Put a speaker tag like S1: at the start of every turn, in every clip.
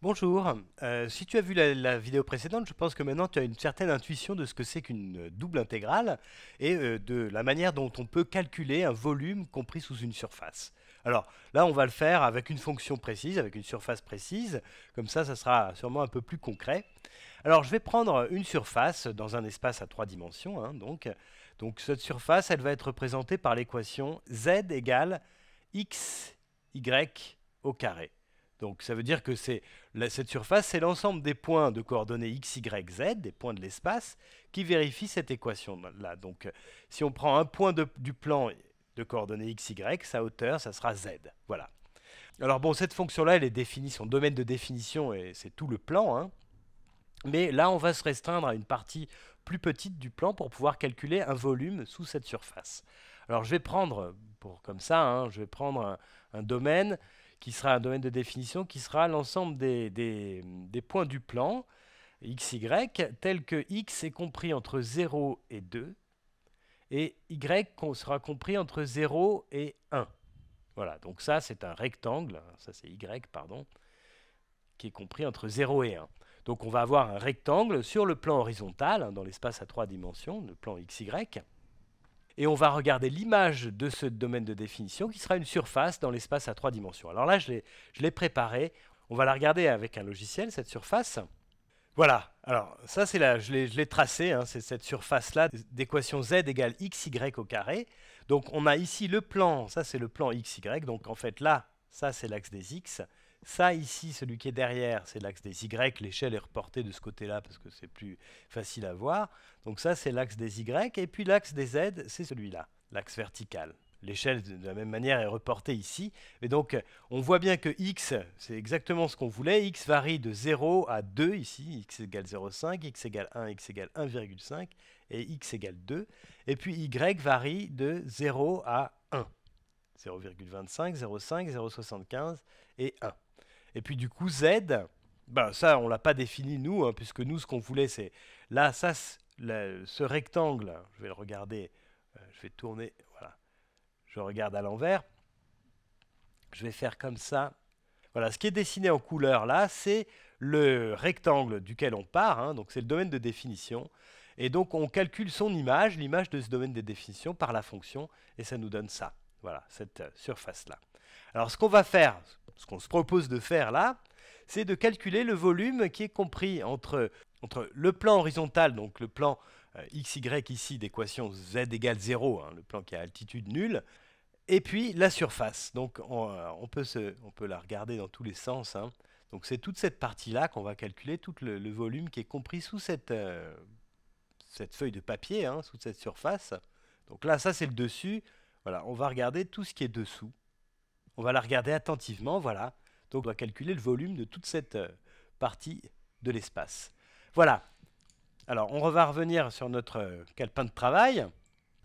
S1: Bonjour, euh, si tu as vu la, vidéo précédente, je pense que maintenant tu as une certaine intuition de ce que c'est qu'une euh, double intégrale et euh, de la manière dont on peut calculer un volume compris sous une surface. Alors là, on va le faire avec une fonction précise, avec une surface précise, comme ça, ça sera sûrement un peu plus concret. Alors je vais prendre une surface dans un espace à trois dimensions, hein, donc. donc cette surface, elle va être représentée par l'équation z égale x, y au carré. Donc ça veut dire que cette surface, c'est l'ensemble des points de coordonnées x, y, z, des points de l'espace, qui vérifient cette équation-là. Donc euh, si on prend un point du plan de coordonnées x, y, sa hauteur, ça sera z. Voilà. Alors bon, cette fonction-là, elle est définie, son domaine de définition, et c'est tout le plan. Hein. Mais là, on va se restreindre à une partie plus petite du plan pour pouvoir calculer un volume sous cette surface. Alors je vais prendre, pour, comme ça, hein, je vais prendre un domaine qui sera un domaine de définition, qui sera l'ensemble des, des, points du plan x, y, tel que X est compris entre 0 et 2, et Y sera compris entre 0 et 1. Voilà, donc ça c'est un rectangle, hein, ça c'est Y, pardon, qui est compris entre 0 et 1. Donc on va avoir un rectangle sur le plan horizontal, hein, dans l'espace à trois dimensions, le plan x, y, et on va regarder l'image de ce domaine de définition qui sera une surface dans l'espace à trois dimensions. Alors là, je l'ai préparé. On va la regarder avec un logiciel, cette surface. Voilà, alors ça c'est je l'ai tracé, hein, c'est cette surface-là d'équation z égale xy au carré. Donc on a ici le plan, ça c'est le plan xy, donc en fait là, ça c'est l'axe des x, ça ici, celui qui est derrière, c'est l'axe des Y. L'échelle est reportée de ce côté-là parce que c'est plus facile à voir. Donc ça, c'est l'axe des Y. Et puis l'axe des Z, c'est celui-là, l'axe vertical. L'échelle, de la même manière, est reportée ici. Et donc, on voit bien que x, c'est exactement ce qu'on voulait. x varie de 0 à 2 ici. x égale 0,5, x égale 1, x égale 1,5 et x égale 2. Et puis, y varie de 0 à 1. 0,25, 0,5, 0,75 et 1. Et puis du coup, Z, ben, ça, on l'a pas défini nous, hein, puisque nous, ce qu'on voulait, c'est là, ça, ce rectangle, je vais le regarder, euh, je vais tourner, voilà, je regarde à l'envers, je vais faire comme ça. Voilà, ce qui est dessiné en couleur là, c'est le rectangle duquel on part, hein, donc c'est le domaine de définition. Et donc on calcule son image, l'image de ce domaine de définition par la fonction, et ça nous donne ça, voilà, cette euh, surface là. Alors ce qu'on va faire, ce qu'on se propose de faire là, c'est de calculer le volume qui est compris entre, entre le plan horizontal, donc le plan euh, x, y ici d'équation z égale 0, hein, le plan qui a altitude nulle, et puis la surface. Donc on, euh, peut, on peut, la regarder dans tous les sens. Hein. Donc c'est toute cette partie-là qu'on va calculer, tout le, volume qui est compris sous cette, euh, cette feuille de papier, hein, sous cette surface. Donc là, ça c'est le dessus. Voilà, on va regarder tout ce qui est dessous. On va la regarder attentivement, voilà. Donc on doit calculer le volume de toute cette euh, partie de l'espace. Voilà. Alors on va revenir sur notre euh, calepin de travail.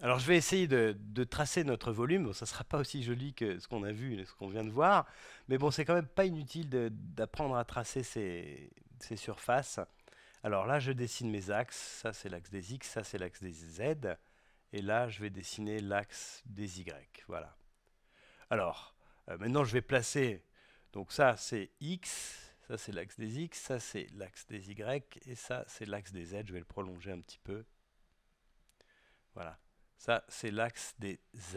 S1: Alors je vais essayer de, tracer notre volume. Bon, ça ne sera pas aussi joli que ce qu'on a vu, ce qu'on vient de voir. Mais bon, c'est quand même pas inutile d'apprendre à tracer ces, ces surfaces. Alors là, je dessine mes axes. Ça, c'est l'axe des X, ça, c'est l'axe des Z. Et là, je vais dessiner l'axe des Y. Voilà. Alors, euh, maintenant, je vais placer. Donc ça, c'est x. Ça, c'est l'axe des x. Ça, c'est l'axe des y. Et ça, c'est l'axe des z. Je vais le prolonger un petit peu. Voilà. Ça, c'est l'axe des z.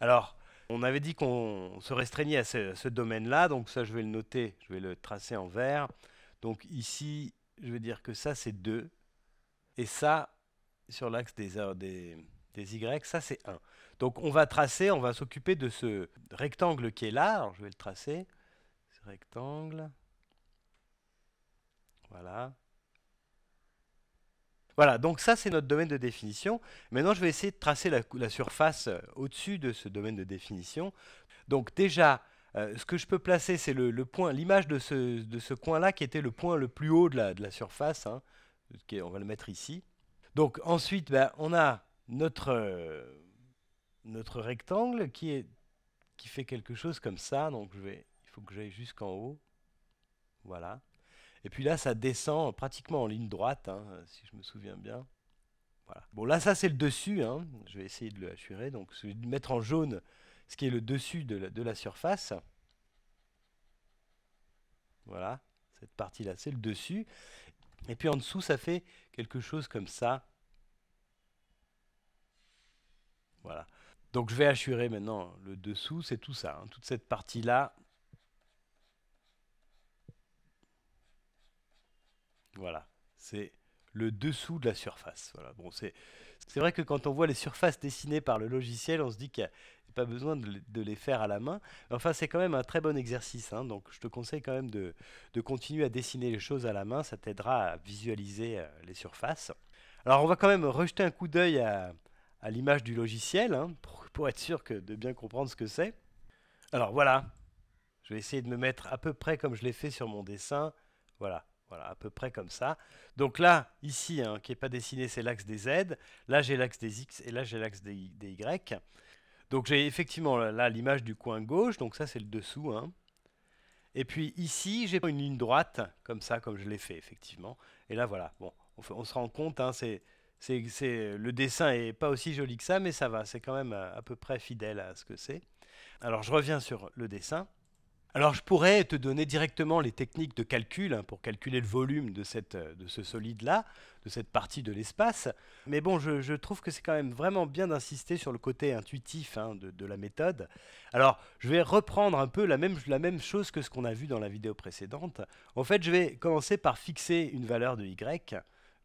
S1: Alors, on avait dit qu'on se restreignait à ce, domaine-là, donc ça je vais le noter, je vais le tracer en vert. Donc ici, je vais dire que ça c'est 2, et ça, sur l'axe des, des, des Y, ça c'est 1. Donc on va tracer, on va s'occuper de ce rectangle qui est là. je vais le tracer. Ce rectangle. Voilà. Voilà, donc ça c'est notre domaine de définition. Maintenant je vais essayer de tracer la, surface euh, au-dessus de ce domaine de définition. Donc déjà, euh, ce que je peux placer c'est le, point, l'image de ce, de coin-là qui était le point le plus haut de la, de la surface. Hein, on va le mettre ici. Donc ensuite, ben, on a notre, euh, notre rectangle qui, est, qui fait quelque chose comme ça. Donc je vais, il faut que j'aille jusqu'en haut. Voilà. Et puis là, ça descend pratiquement en ligne droite, hein, si je me souviens bien. Voilà. Bon, là, ça, c'est le dessus. Hein. Je vais essayer de le assurer. Donc, je vais mettre en jaune ce qui est le dessus de la surface. Voilà, cette partie-là, c'est le dessus. Et puis en dessous, ça fait quelque chose comme ça. Voilà. Donc je vais assurer maintenant le dessous, c'est tout ça, hein. toute cette partie-là. Voilà, c'est le dessous de la surface. Voilà. Bon, c'est vrai que quand on voit les surfaces dessinées par le logiciel, on se dit qu'il n'y a, pas besoin de, les faire à la main. Enfin, c'est quand même un très bon exercice, hein. donc je te conseille quand même de, de, continuer à dessiner les choses à la main, ça t'aidera à visualiser euh, les surfaces. Alors on va quand même rejeter un coup d'œil à, à l'image du logiciel, hein, pour, être sûr que, de bien comprendre ce que c'est. Alors voilà, je vais essayer de me mettre à peu près comme je l'ai fait sur mon dessin. Voilà, voilà, à peu près comme ça. Donc là, ici, hein, qui n'est pas dessiné, c'est l'axe des Z. Là, j'ai l'axe des X et là, j'ai l'axe des, Y. Donc j'ai effectivement là l'image du coin gauche, donc ça c'est le dessous. Hein. Et puis ici, j'ai une ligne droite, comme ça, comme je l'ai fait, effectivement. Et là, voilà, bon, on, se rend compte, c'est c'est, le dessin est pas aussi joli que ça, mais ça va, c'est quand même euh, à, peu près fidèle à ce que c'est. Alors je reviens sur le dessin. Alors je pourrais te donner directement les techniques de calcul hein, pour calculer le volume euh, de, ce solide-là, de cette partie de l'espace, mais bon, je, trouve que c'est quand même vraiment bien d'insister sur le côté intuitif hein, de, la méthode. Alors je vais reprendre un peu la même chose que ce qu'on a vu dans la vidéo précédente. En fait, je vais commencer par fixer une valeur de y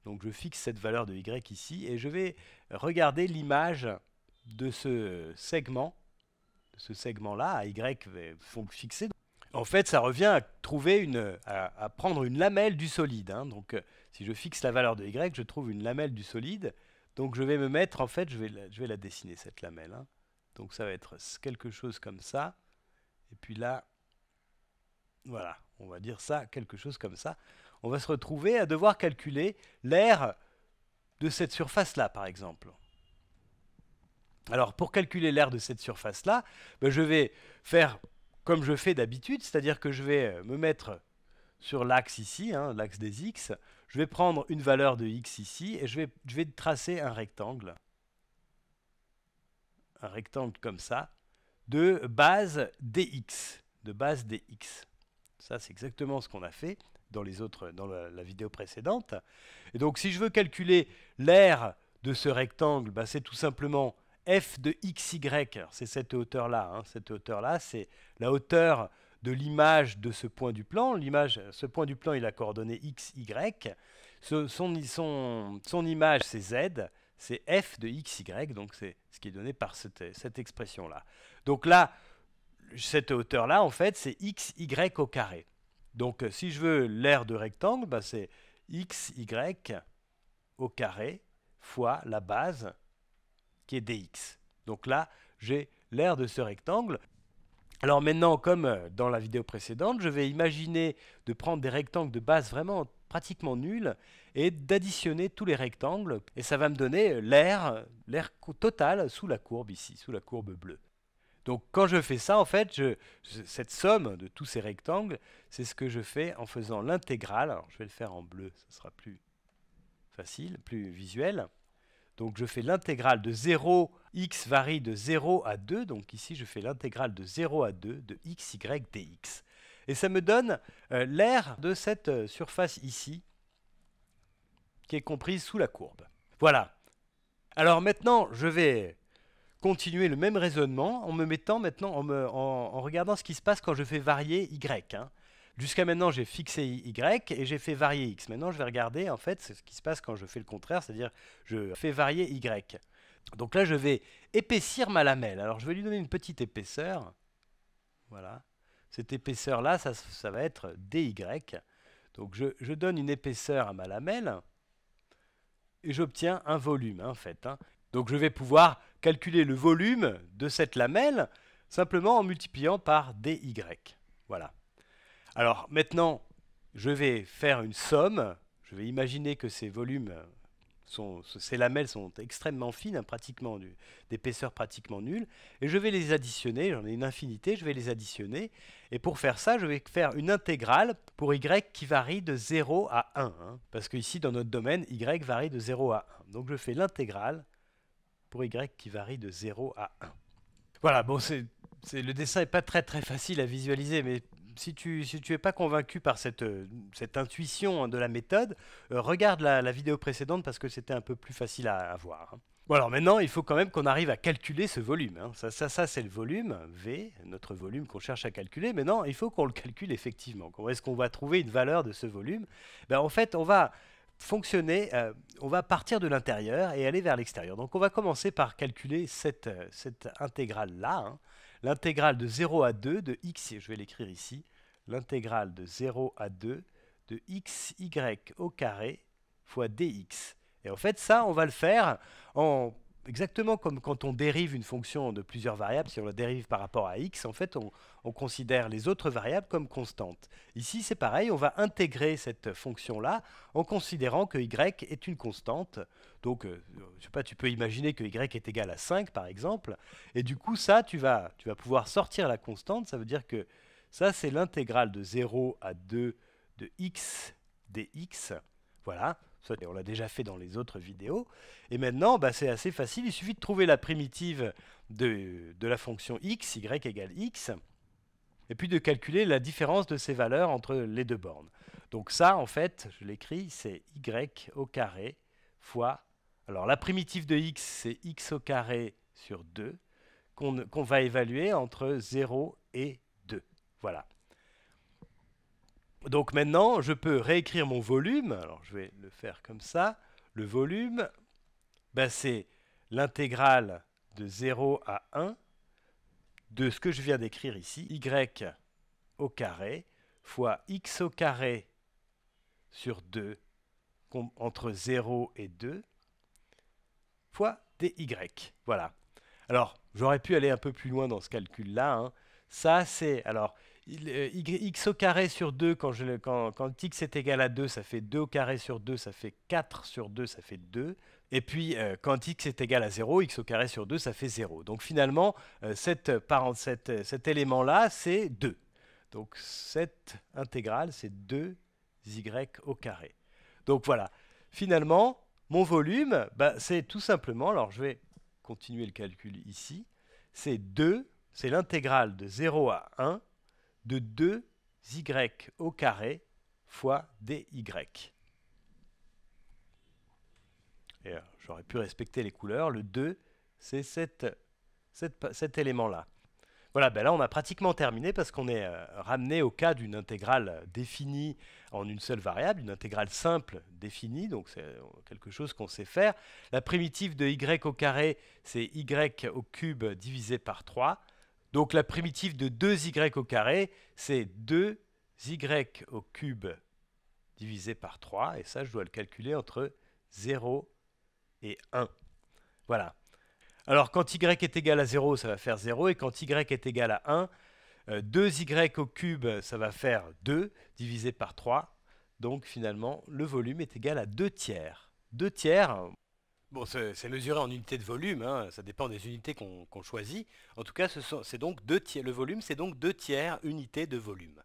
S1: donc je fixe cette valeur de y ici et je vais regarder l'image de ce segment, ce segment-là, à y fixé. En fait, ça revient à trouver une, à, prendre une lamelle du solide. Hein. Donc, euh, si je fixe la valeur de y, je trouve une lamelle du solide. Donc, je vais me mettre, en fait, je vais la, dessiner cette lamelle. Hein. Donc, ça va être quelque chose comme ça. Et puis là, voilà, on va dire ça, quelque chose comme ça on va se retrouver à devoir calculer l'aire de cette surface-là, par exemple. Alors, pour calculer l'aire de cette surface-là, ben, je vais faire comme je fais d'habitude, c'est-à-dire que je vais me mettre sur l'axe ici, hein, l'axe des x, je vais prendre une valeur de x ici, et je vais, je vais tracer un rectangle, un rectangle comme ça, de base dx, de base dx. Ça, c'est exactement ce qu'on a fait dans, les autres, dans la, vidéo précédente. Et donc si je veux calculer l'aire de ce rectangle, ben, c'est tout simplement f de xy, c'est cette hauteur-là. Hein. Cette hauteur-là, c'est la hauteur de l'image de ce point du plan. L'image, ce point du plan, il a coordonné x, y. son, son, image, c'est z. C'est f de x, y. Donc, c'est ce qui est donné par cette, cette expression-là. Donc là, cette hauteur-là, en fait, c'est x, y au carré. Donc euh, si je veux l'aire de rectangle, bah, c'est x, y au carré fois la base qui est dx. Donc là, j'ai l'aire de ce rectangle. Alors maintenant, comme euh, dans la vidéo précédente, je vais imaginer de prendre des rectangles de base vraiment pratiquement nuls et d'additionner tous les rectangles. Et ça va me donner l'air euh, l'aire totale sous la courbe ici, sous la courbe bleue. Donc quand je fais ça, en fait, cette somme de tous ces rectangles, c'est ce que je fais en faisant l'intégrale. je vais le faire en bleu, ce sera plus facile, plus visuel. Donc je fais l'intégrale de 0, x varie de 0 à 2, donc ici je fais l'intégrale de 0 à 2 de x, y, dx. Et ça me donne euh, l'air de cette euh, surface ici, qui est comprise sous la courbe. Voilà. Alors maintenant, je vais continuer le même raisonnement en me mettant maintenant, en, en, regardant ce qui se passe quand je fais varier Y. Hein. Jusqu'à maintenant, j'ai fixé Y et j'ai fait varier X. Maintenant, je vais regarder en fait ce qui se passe quand je fais le contraire, c'est-à-dire je fais varier Y. Donc là, je vais épaissir ma lamelle. Alors, je vais lui donner une petite épaisseur. Voilà. Cette épaisseur-là, ça, ça, va être DY. Donc, je, donne une épaisseur à ma lamelle et j'obtiens un volume, hein, en fait. Hein. Donc, je vais pouvoir calculer le volume de cette lamelle simplement en multipliant par dy. Voilà. Alors maintenant, je vais faire une somme. Je vais imaginer que ces volumes, sont, ces lamelles sont extrêmement fines, hein, pratiquement d'épaisseur pratiquement nulle, et je vais les additionner. J'en ai une infinité, je vais les additionner. Et pour faire ça, je vais faire une intégrale pour y qui varie de 0 à 1. Hein, parce que ici, dans notre domaine, y varie de 0 à 1. Donc je fais l'intégrale y qui varie de 0 à 1. Voilà, bon, c'est, le dessin n'est pas très très facile à visualiser, mais si tu si tu es pas convaincu par cette, cette intuition de la méthode, euh, regarde la, vidéo précédente parce que c'était un peu plus facile à, voir. Hein. Bon alors maintenant, il faut quand même qu'on arrive à calculer ce volume. Hein. Ça, ça, ça c'est le volume, V, notre volume qu'on cherche à calculer. Mais non, il faut qu'on le calcule effectivement. Comment est-ce qu'on va trouver une valeur de ce volume ben, En fait, on va fonctionner, euh, on va partir de l'intérieur et aller vers l'extérieur. Donc on va commencer par calculer cette, euh, cette intégrale-là, hein. l'intégrale de 0 à 2 de x, je vais l'écrire ici, l'intégrale de 0 à 2 de x, au carré fois dx. Et en fait ça, on va le faire en exactement comme quand on dérive une fonction de plusieurs variables, si on la dérive par rapport à x, en fait, on, considère les autres variables comme constantes. Ici, c'est pareil, on va intégrer cette fonction-là en considérant que y est une constante. Donc, euh, je sais pas, tu peux imaginer que y est égal à 5, par exemple, et du coup, ça, tu vas pouvoir sortir la constante, ça veut dire que ça, c'est l'intégrale de 0 à 2 de x dx, voilà, on l'a déjà fait dans les autres vidéos. Et maintenant, bah, c'est assez facile, il suffit de trouver la primitive de, la fonction x, y égale x, et puis de calculer la différence de ces valeurs entre les deux bornes. Donc ça, en fait, je l'écris, c'est y au carré fois... Alors la primitive de x, c'est x au carré sur 2, qu'on va évaluer entre 0 et 2. Voilà. Donc maintenant, je peux réécrire mon volume. Alors je vais le faire comme ça. Le volume, ben, c'est l'intégrale de 0 à 1 de ce que je viens d'écrire ici, y au carré fois x au carré sur 2 entre 0 et 2 fois dy. Voilà. Alors, j'aurais pu aller un peu plus loin dans ce calcul-là. Hein. Ça, c'est... Alors, euh, x au carré sur 2, quand, x est égal à 2, ça fait 2 au carré sur 2, ça fait 4 sur 2, ça fait 2. Et puis, euh, quand x est égal à 0, x au carré sur 2, ça fait 0. Donc finalement, euh, cet élément-là, c'est 2. Donc cette intégrale, c'est 2y au carré. Donc voilà, finalement, mon volume, bah, c'est tout simplement, alors je vais continuer le calcul ici, c'est 2, c'est l'intégrale de 0 à 1 de 2y au carré fois dy. Euh, j'aurais pu respecter les couleurs. Le 2, c'est cet, élément-là. Voilà, ben là on a pratiquement terminé parce qu'on est euh, ramené au cas d'une intégrale définie en une seule variable, une intégrale simple définie, donc c'est euh, quelque chose qu'on sait faire. La primitive de y au carré, c'est y au cube divisé par 3. Donc la primitive de 2y au carré, c'est 2y au cube divisé par 3, et ça je dois le calculer entre 0 et 1. Voilà. Alors quand y est égal à 0, ça va faire 0, et quand y est égal à 1, 2y euh, au cube, ça va faire 2 divisé par 3. Donc finalement, le volume est égal à 2 tiers. 2 tiers, Bon, c'est mesuré en unités de volume, hein. ça dépend des unités qu'on choisit. En tout cas, c'est donc le volume, c'est donc deux tiers unités de volume.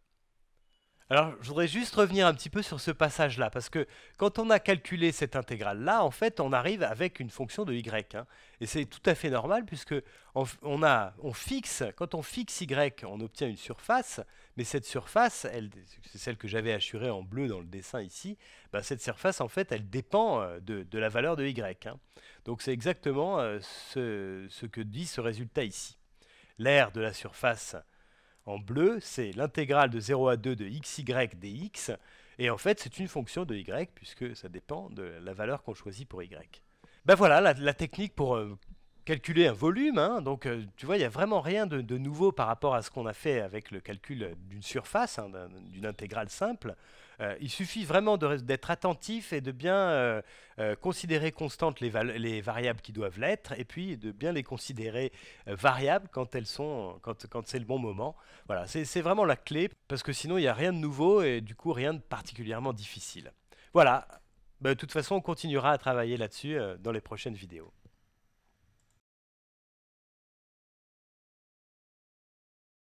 S1: Alors, je voudrais juste revenir un petit peu sur ce passage-là, parce que quand on a calculé cette intégrale-là, en fait, on arrive avec une fonction de y. Hein. et c'est tout à fait normal, puisque quand on fixe y, on obtient une surface, mais cette surface, c'est celle que j'avais assurée en bleu dans le dessin ici, bah, cette surface, en fait, elle dépend euh, de, la valeur de Y. Hein. Donc c'est exactement euh, ce, que dit ce résultat ici. L'aire de la surface en bleu, c'est l'intégrale de 0 à 2 de xy dx, et en fait, c'est une fonction de y, puisque ça dépend de la valeur qu'on choisit pour y. Ben voilà, la, technique pour euh, calculer un volume. Hein. donc, euh, tu vois, il n'y a vraiment rien de, nouveau par rapport à ce qu'on a fait avec le calcul euh, d'une surface, hein, d'une intégrale simple. Euh, il suffit vraiment d'être attentif et de bien considérer constantes les, variables qui doivent l'être, et puis de bien les considérer variables quand elles sont, quand, c'est le bon moment. Voilà, c'est vraiment la clé, parce que sinon il n'y a rien de nouveau et du coup rien de particulièrement difficile. Voilà, bah, de toute façon on continuera à travailler là-dessus dans les prochaines vidéos.